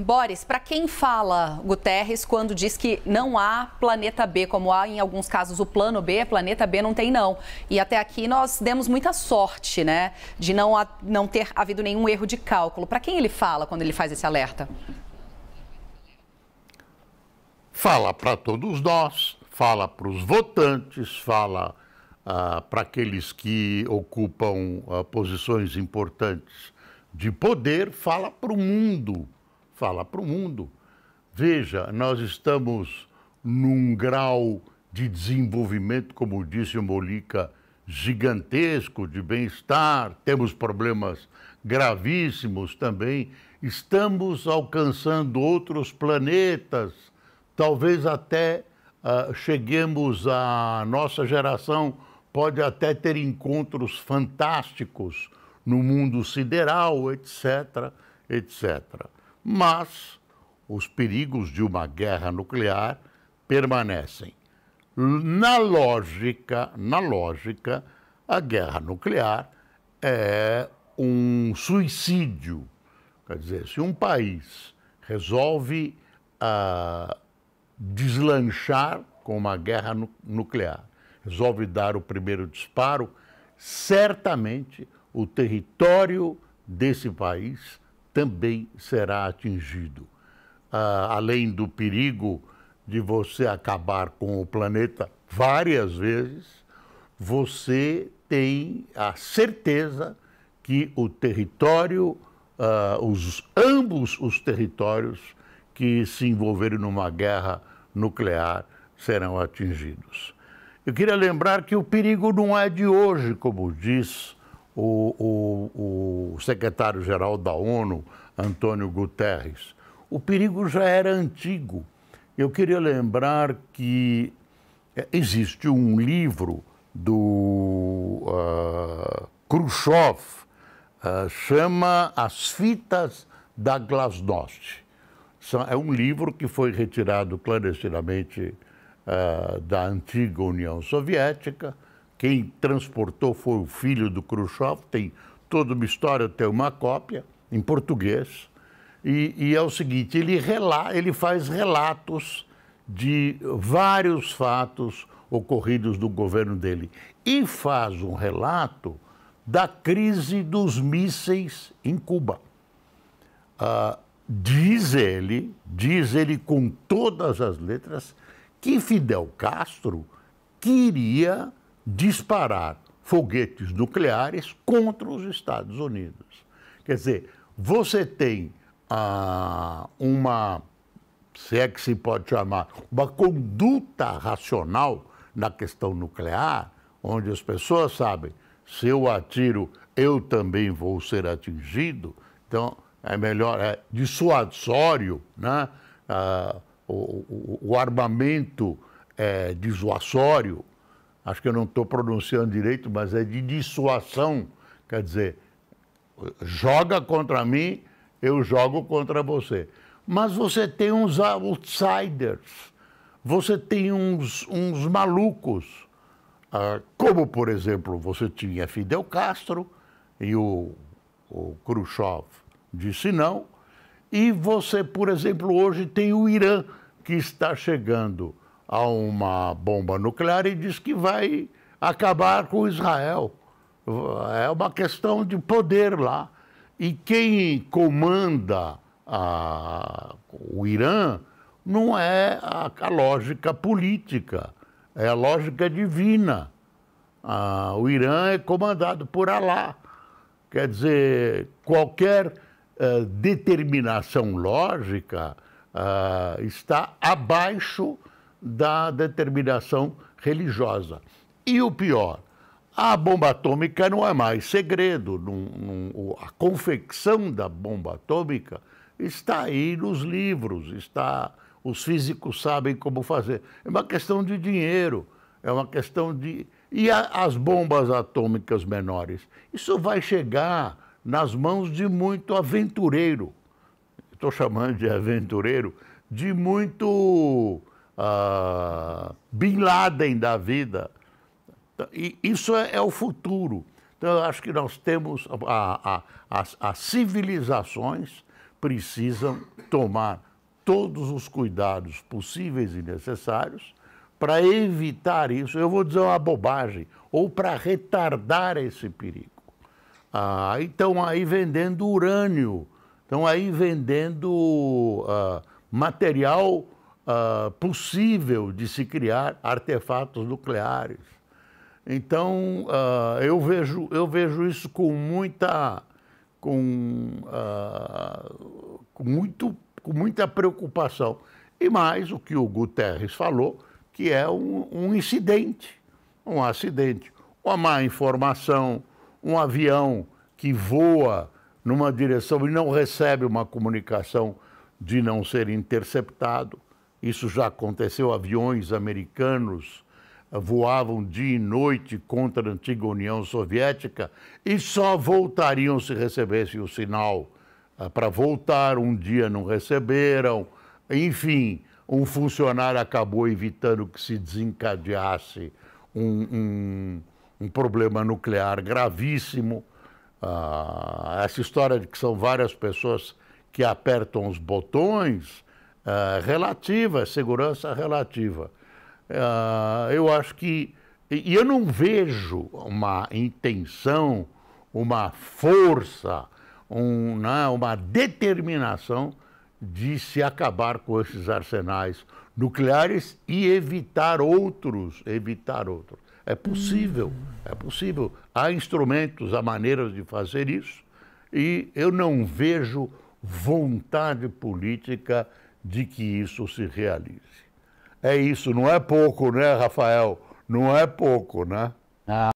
Boris, para quem fala Guterres quando diz que não há planeta B, como há em alguns casos o plano B, planeta B não tem não. E até aqui nós demos muita sorte, né, de não, a, não ter havido nenhum erro de cálculo. Para quem ele fala quando ele faz esse alerta? Fala para todos nós, fala para os votantes, fala ah, para aqueles que ocupam ah, posições importantes de poder, fala para o mundo falar para o mundo. Veja, nós estamos num grau de desenvolvimento, como disse o Molica, gigantesco, de bem-estar, temos problemas gravíssimos também, estamos alcançando outros planetas, talvez até uh, cheguemos à nossa geração, pode até ter encontros fantásticos no mundo sideral, etc, etc mas os perigos de uma guerra nuclear permanecem. Na lógica, na lógica, a guerra nuclear é um suicídio. Quer dizer, se um país resolve ah, deslanchar com uma guerra nu nuclear, resolve dar o primeiro disparo, certamente o território desse país também será atingido. Ah, além do perigo de você acabar com o planeta várias vezes, você tem a certeza que o território, ah, os, ambos os territórios que se envolverem numa guerra nuclear serão atingidos. Eu queria lembrar que o perigo não é de hoje, como diz o, o, o secretário-geral da ONU, Antônio Guterres. O perigo já era antigo. Eu queria lembrar que eh, existe um livro do uh, Khrushchev, uh, chama As Fitas da Glasnost. É um livro que foi retirado clandestinamente uh, da antiga União Soviética, quem transportou foi o filho do Khrushchev, tem toda uma história, tem uma cópia em português. E, e é o seguinte, ele, rela, ele faz relatos de vários fatos ocorridos no governo dele e faz um relato da crise dos mísseis em Cuba. Ah, diz ele, diz ele com todas as letras, que Fidel Castro queria disparar foguetes nucleares contra os Estados Unidos. Quer dizer, você tem ah, uma, se é que se pode chamar, uma conduta racional na questão nuclear, onde as pessoas sabem, se eu atiro, eu também vou ser atingido, então é melhor, é dissuasório, né? Ah, o, o, o, armamento é, dissuasório, acho que eu não estou pronunciando direito, mas é de dissuasão. Quer dizer, joga contra mim, eu jogo contra você. Mas você tem uns outsiders, você tem uns, uns malucos, ah, como, por exemplo, você tinha Fidel Castro e o, o Khrushchev disse não, e você, por exemplo, hoje tem o Irã, que está chegando a uma bomba nuclear e diz que vai acabar com Israel. É uma questão de poder lá. E quem comanda a, o Irã não é a, a, lógica política, é a lógica divina. Ah, o Irã é comandado por Alá. Quer dizer, qualquer eh, determinação lógica ah, está abaixo da determinação religiosa. E o pior, a bomba atômica não é mais segredo, a confecção da bomba atômica está aí nos livros, está os físicos sabem como fazer. É uma questão de dinheiro, é uma questão de. E a, as bombas atômicas menores? Isso vai chegar nas mãos de muito aventureiro, estou chamando de aventureiro, de muito ah, Bin Laden da vida. E isso é, é o futuro. Então, eu acho que nós temos. A, a, as, as civilizações precisam tomar todos os cuidados possíveis e necessários para evitar isso. Eu vou dizer uma bobagem, ou para retardar esse perigo. Ah, então aí vendendo urânio, estão aí vendendo ah, material uh, possível de se criar artefatos nucleares. Então, uh, eu, vejo, eu vejo isso com muita. Com, uh, com, muito, com muita preocupação. E mais o que o Guterres falou, que é um, um incidente, um acidente, uma má informação, um avião que voa numa direção e não recebe uma comunicação de não ser interceptado. Isso já aconteceu, aviões americanos eh, voavam dia e noite contra a antiga União Soviética e só voltariam se recebessem o sinal eh, para voltar, um dia não receberam. Enfim, um funcionário acabou evitando que se desencadeasse um, um, um problema nuclear gravíssimo. Ah, essa história de que são várias pessoas que apertam os botões ah, relativa, segurança relativa. Uh, eu acho que. E eu não vejo uma intenção, uma força, um, né, uma determinação de se acabar com esses arsenais nucleares e evitar outros, evitar outros. É possível, é possível. Há instrumentos, há maneiras de fazer isso, e eu não vejo vontade política de que isso se realize. É isso, não é pouco, né, Rafael? Não é pouco, né? Ah.